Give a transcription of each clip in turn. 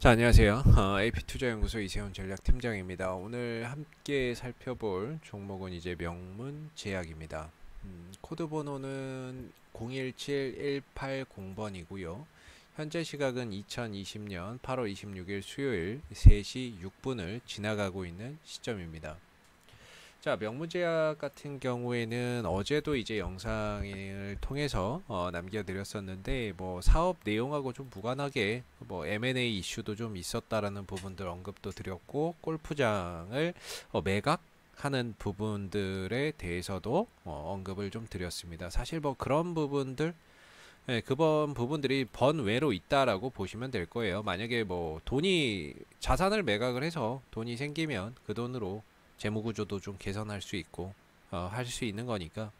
자 안녕하세요 어, AP투자연구소 이세훈 전략팀장입니다 오늘 함께 살펴볼 종목은 이제 명문제약입니다 음, 코드 번호는 017180번이고요 현재 시각은 2020년 8월 26일 수요일 3시 6분을 지나가고 있는 시점입니다 자 명문제약 같은 경우에는 어제도 이제 영상을 통해서 어, 남겨드렸었는데 뭐 사업 내용하고 좀 무관하게 뭐 M&A 이슈도 좀 있었다라는 부분들 언급도 드렸고 골프장을 어, 매각 하는 부분들에 대해서도 어, 언급을 좀 드렸습니다. 사실 뭐 그런 부분들 네, 그번 부분들이 번외로 있다라고 보시면 될 거예요. 만약에 뭐 돈이 자산을 매각을 해서 돈이 생기면 그 돈으로 재무 구조도 좀 개선할 수 있고 어, 할 수 있는 거니까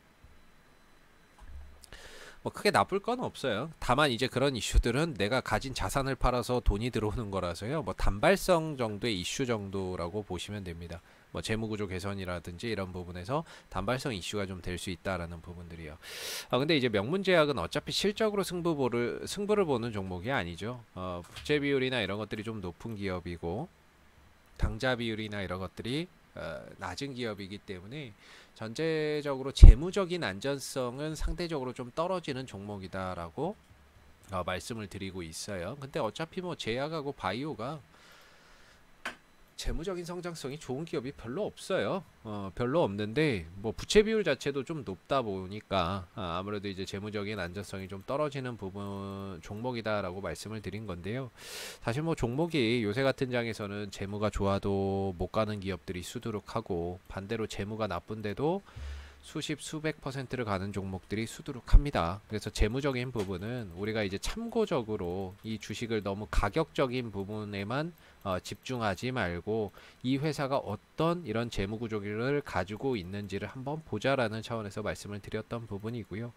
뭐 크게 나쁠 건 없어요. 다만 이제 그런 이슈들은 내가 가진 자산을 팔아서 돈이 들어오는 거라서요. 뭐 단발성 정도의 이슈 정도라고 보시면 됩니다. 뭐 재무구조 개선이라든지 이런 부분에서 단발성 이슈가 좀 될 수 있다라는 부분들이요. 아 근데 이제 명문제약은 어차피 실적으로 승부를 승부를 보는 종목이 아니죠. 어, 부채 비율이나 이런 것들이 좀 높은 기업이고 당좌 비율이나 이런 것들이 어, 낮은 기업이기 때문에 전체적으로 재무적인 안전성은 상대적으로 좀 떨어지는 종목이다라고 어, 말씀을 드리고 있어요. 근데 어차피 뭐 제약하고 바이오가 재무적인 성장성이 좋은 기업이 별로 없어요. 어, 별로 없는데 뭐 부채 비율 자체도 좀 높다 보니까 아, 무래도 이제 재무적인 안전성이 좀 떨어지는 부분 종목이다라고 말씀을 드린 건데요. 사실 뭐 종목이 요새 같은 장에서는 재무가 좋아도 못 가는 기업들이 수두룩하고 반대로 재무가 나쁜데도 수십 수백 퍼센트를 가는 종목들이 수두룩합니다. 그래서 재무적인 부분은 우리가 이제 참고적으로 이 주식을 너무 가격적인 부분에만 어, 집중하지 말고 이 회사가 어떤 이런 재무구조를 가지고 있는지를 한번 보자라는 차원에서 말씀을 드렸던 부분이고요.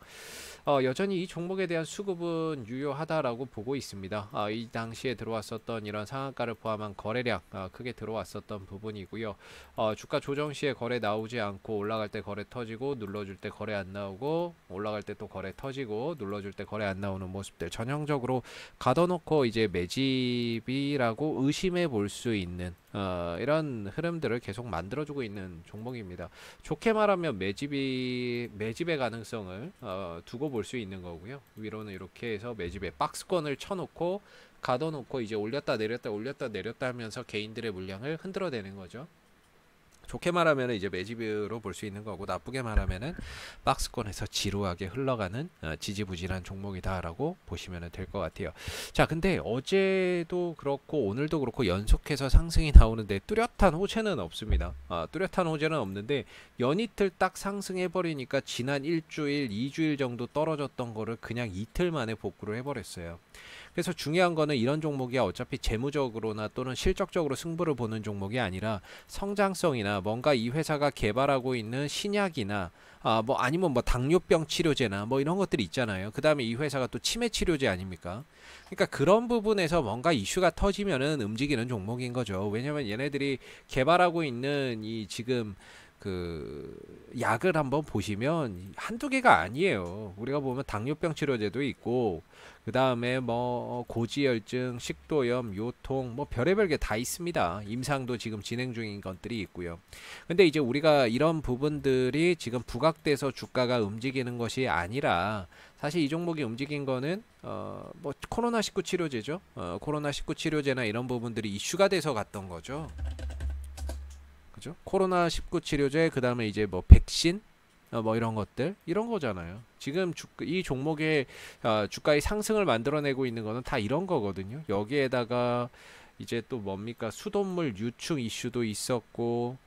어, 여전히 이 종목에 대한 수급은 유효하다라고 보고 있습니다. 어, 이 당시에 들어왔었던 이런 상한가를 포함한 거래량 어, 크게 들어왔었던 부분이고요. 어, 주가 조정 시에 거래 나오지 않고 올라갈 때 거래 터지고 눌러줄 때 거래 안 나오고 올라갈 때 또 거래 터지고 눌러줄 때 거래 안 나오는 모습들 전형적으로 가둬놓고 이제 매집이라고 의심해 볼 수 있는 어, 이런 흐름들을 계속 만들어주고 있는 종목입니다. 좋게 말하면 매집이 매집의 가능성을 어, 두고 볼 수 있는 거고요. 위로는 이렇게 해서 매집에 박스권을 쳐놓고 가둬놓고 이제 올렸다 내렸다 올렸다 내렸다 하면서 개인들의 물량을 흔들어대는 거죠. 좋게 말하면 이제 매집으로 볼 수 있는 거고 나쁘게 말하면은 박스권에서 지루하게 흘러가는 어, 지지부진한 종목이다라고 보시면 될 것 같아요. 자, 근데 어제도 그렇고 오늘도 그렇고 연속해서 상승이 나오는데 뚜렷한 호재는 없습니다. 아, 뚜렷한 호재는 없는데 연이틀 딱 상승해 버리니까 지난 일주일, 이주일 정도 떨어졌던 거를 그냥 이틀 만에 복구를 해버렸어요. 그래서 중요한 거는 이런 종목이 어차피 재무적으로나 또는 실적적으로 승부를 보는 종목이 아니라 성장성이나 뭔가 이 회사가 개발하고 있는 신약이나 아, 뭐 아니면 뭐 당뇨병 치료제나 뭐 이런 것들이 있잖아요. 그 다음에 이 회사가 또 치매 치료제 아닙니까? 그러니까 그런 부분에서 뭔가 이슈가 터지면은 움직이는 종목인 거죠. 왜냐면 얘네들이 개발하고 있는 이 지금 그 약을 한번 보시면 한두 개가 아니에요. 우리가 보면 당뇨병 치료제도 있고 그다음에 뭐 고지혈증, 식도염, 요통 뭐 별의별 게 다 있습니다. 임상도 지금 진행 중인 것들이 있고요. 근데 이제 우리가 이런 부분들이 지금 부각돼서 주가가 움직이는 것이 아니라 사실 이 종목이 움직인 거는 어뭐 코로나 19 치료제죠. 어 코로나 19 치료제나 이런 부분들이 이슈가 돼서 갔던 거죠. 그죠? 코로나 19 치료제 그다음에 이제 뭐 백신 어, 뭐 이런 것들 이런 거잖아요. 지금 주, 이 종목의 어, 아, 주가의 상승을 만들어내고 있는 거는 다 이런 거거든요. 여기에다가 이제 또 뭡니까 수돗물 유충 이슈도 있었고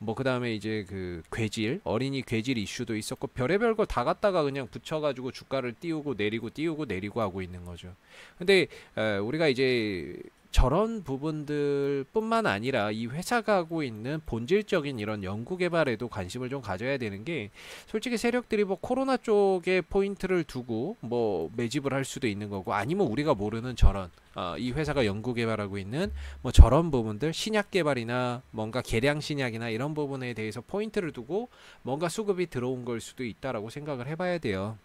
뭐 그다음에 이제 그 괴질 어린이 괴질 이슈도 있었고 별의별 걸 다 갖다가 그냥 붙여가지고 주가를 띄우고 내리고 띄우고 내리고 하고 있는 거죠. 근데 에, 우리가 이제 저런 부분들뿐만 아니라 이 회사가 하고 있는 본질적인 이런 연구 개발에도 관심을 좀 가져야 되는 게 솔직히 세력들이 뭐 코로나 쪽에 포인트를 두고 뭐 매집을 할 수도 있는 거고 아니면 우리가 모르는 저런 어, 이 회사가 연구 개발하고 있는 뭐 저런 부분들 신약 개발이나 뭔가 개량 신약이나 이런 부분에 대해서 포인트를 두고 뭔가 수급이 들어온 걸 수도 있다라고 생각을 해봐야 돼요.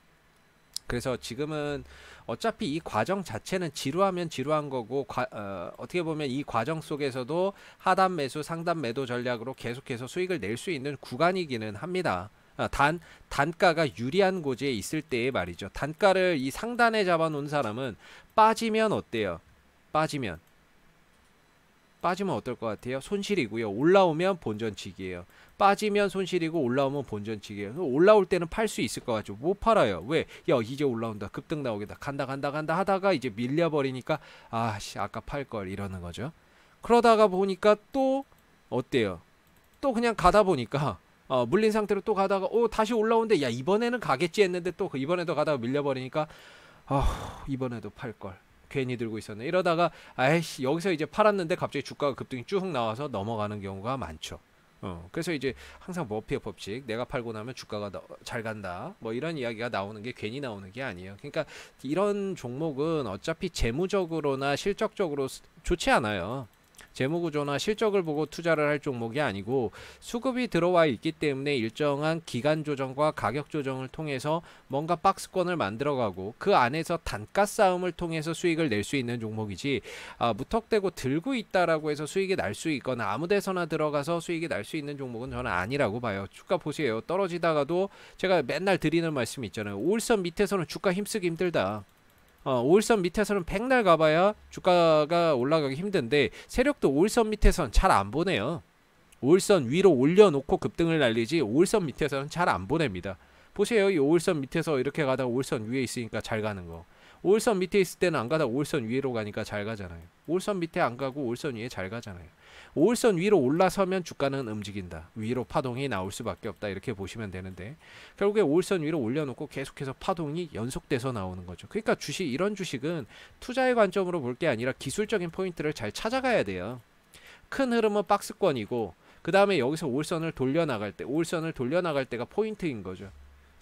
그래서 지금은 어차피 이 과정 자체는 지루하면 지루한 거고 과, 어, 어떻게 보면 이 과정 속에서도 하단 매수 상단 매도 전략으로 계속해서 수익을 낼 수 있는 구간이기는 합니다. 어, 단 단가가 유리한 고지에 있을 때의 말이죠. 단가를 이 상단에 잡아놓은 사람은 빠지면 어때요? 빠지면 빠지면 어떨 것 같아요? 손실이고요. 올라오면 본전치기예요. 빠지면 손실이고 올라오면 본전치기예요. 올라올 때는 팔 수 있을 것 같죠. 못 팔아요. 왜? 야 이제 올라온다. 급등 나오겠다. 간다 간다 간다 하다가 이제 밀려버리니까 아씨 아까 팔 걸 이러는 거죠. 그러다가 보니까 또 어때요? 또 그냥 가다 보니까 어, 물린 상태로 또 가다가 오 다시 올라오는데 야 이번에는 가겠지 했는데 또 그 이번에도 가다가 밀려버리니까 아 어, 이번에도 팔 걸. 괜히 들고 있었네. 이러다가 아이씨 여기서 이제 팔았는데 갑자기 주가가 급등이 쭉 나와서 넘어가는 경우가 많죠. 어, 그래서 이제 항상 머피의 뭐 법칙, 내가 팔고 나면 주가가 너, 잘 간다. 뭐 이런 이야기가 나오는 게 괜히 나오는 게 아니에요. 그러니까 이런 종목은 어차피 재무적으로나 실적적으로 좋지 않아요. 재무구조나 실적을 보고 투자를 할 종목이 아니고 수급이 들어와 있기 때문에 일정한 기간 조정과 가격 조정을 통해서 뭔가 박스권을 만들어가고 그 안에서 단가 싸움을 통해서 수익을 낼 수 있는 종목이지 아, 무턱대고 들고 있다라고 해서 수익이 날 수 있거나 아무데서나 들어가서 수익이 날 수 있는 종목은 저는 아니라고 봐요. 주가 보세요. 떨어지다가도 제가 맨날 드리는 말씀이 있잖아요. 올선 밑에서는 주가 힘쓰기 힘들다. 어, 5일선 밑에서는 백날 가봐야 주가가 올라가기 힘든데 세력도 5일선 밑에서는 잘 안 보내요. 5일선 위로 올려놓고 급등을 날리지 5일선 밑에서는 잘 안 보냅니다. 보세요. 이 5일선 밑에서 이렇게 가다가 5일선 위에 있으니까 잘 가는 거. 올선 밑에 있을 때는 안 가다 올선 위로 가니까 잘 가잖아요. 올선 밑에 안 가고 올선 위에 잘 가잖아요. 올선 위로 올라서면 주가는 움직인다. 위로 파동이 나올 수밖에 없다. 이렇게 보시면 되는데 결국에 올선 위로 올려놓고 계속해서 파동이 연속돼서 나오는 거죠. 그러니까 주식 이런 주식은 투자의 관점으로 볼 게 아니라 기술적인 포인트를 잘 찾아가야 돼요. 큰 흐름은 박스권이고 그 다음에 여기서 올선을 돌려나갈 때 올선을 돌려나갈 때가 포인트인 거죠.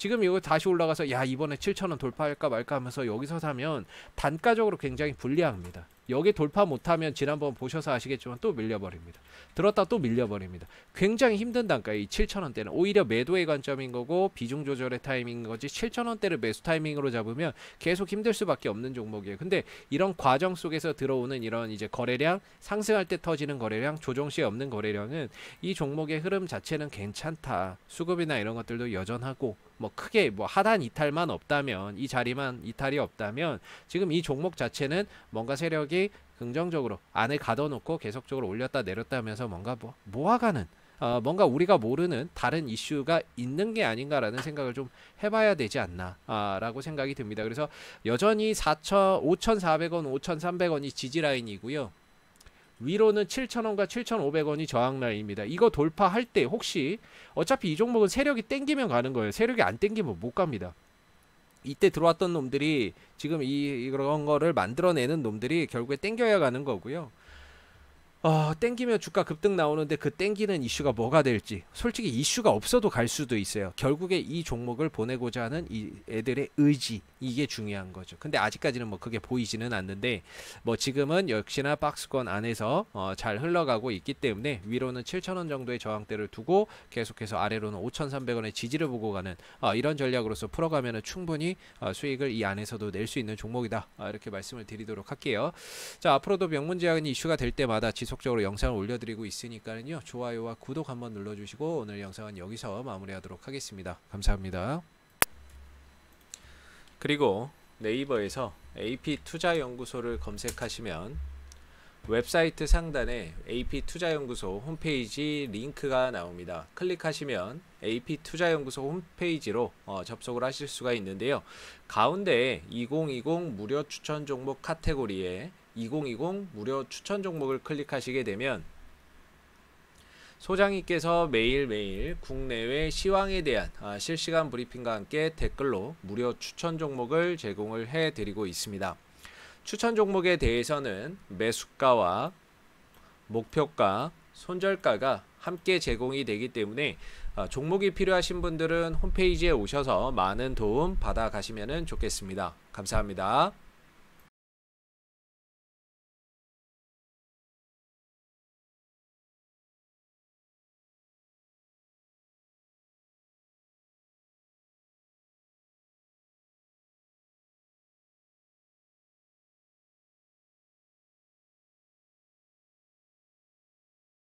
지금 이거 다시 올라가서 야 이번에 7천원 돌파할까 말까 하면서 여기서 사면 단가적으로 굉장히 불리합니다. 여기 돌파 못하면 지난번 보셔서 아시겠지만 또 밀려버립니다. 들었다 또 밀려버립니다. 굉장히 힘든 단가 이7천원대는 오히려 매도의 관점인 거고 비중 조절의 타이밍인 거지 7천원대를 매수 타이밍으로 잡으면 계속 힘들 수밖에 없는 종목이에요. 근데 이런 과정 속에서 들어오는 이런 이제 거래량 상승할 때 터지는 거래량 조정 시에 없는 거래량은 이 종목의 흐름 자체는 괜찮다. 수급이나 이런 것들도 여전하고 뭐 크게 뭐 하단 이탈만 없다면 이 자리만 이탈이 없다면 지금 이 종목 자체는 뭔가 세력이 긍정적으로 안에 가둬놓고 계속적으로 올렸다 내렸다 하면서 뭔가 뭐 모아가는 어, 뭔가 우리가 모르는 다른 이슈가 있는 게 아닌가라는 생각을 좀 해봐야 되지 않나라고 아, 생각이 듭니다. 그래서 여전히 4천 5,400원, 5,300원이 지지라인이고요. 위로는 7,000원과 7,500원이 저항라인입니다. 이거 돌파할 때 혹시 어차피 이 종목은 세력이 땡기면 가는 거예요. 세력이 안 땡기면 못 갑니다. 이때 들어왔던 놈들이 지금 이 그런 거를 만들어내는 놈들이 결국에 땡겨야 가는 거고요. 어, 땡기면 주가 급등 나오는데 그 땡기는 이슈가 뭐가 될지 솔직히 이슈가 없어도 갈 수도 있어요. 결국에 이 종목을 보내고자 하는 이 애들의 의지 이게 중요한 거죠. 근데 아직까지는 뭐 그게 보이지는 않는데 뭐 지금은 역시나 박스권 안에서 어, 잘 흘러가고 있기 때문에 위로는 7,000원 정도의 저항대를 두고 계속해서 아래로는 5,300원의 지지를 보고 가는 어, 이런 전략으로서 풀어가면 충분히 어, 수익을 이 안에서도 낼 수 있는 종목이다 어, 이렇게 말씀을 드리도록 할게요. 자 앞으로도 명문제약은 이슈가 될 때마다 지속 지속적으로 영상을 올려드리고 있으니까요. 좋아요와 구독 한번 눌러주시고 오늘 영상은 여기서 마무리하도록 하겠습니다. 감사합니다. 그리고 네이버에서 AP투자연구소를 검색하시면 웹사이트 상단에 AP투자연구소 홈페이지 링크가 나옵니다. 클릭하시면 AP투자연구소 홈페이지로 어, 접속을 하실 수가 있는데요. 가운데 2020 무료 추천 종목 카테고리에 2020 무료 추천 종목을 클릭하시게 되면 소장님께서 매일매일 국내외 시황에 대한 아, 실시간 브리핑과 함께 댓글로 무료 추천 종목을 제공을 해드리고 있습니다. 추천 종목에 대해서는 매수가와 목표가, 손절가가 함께 제공이 되기 때문에 아, 종목이 필요하신 분들은 홈페이지에 오셔서 많은 도움 받아 가시면 좋겠습니다. 감사합니다.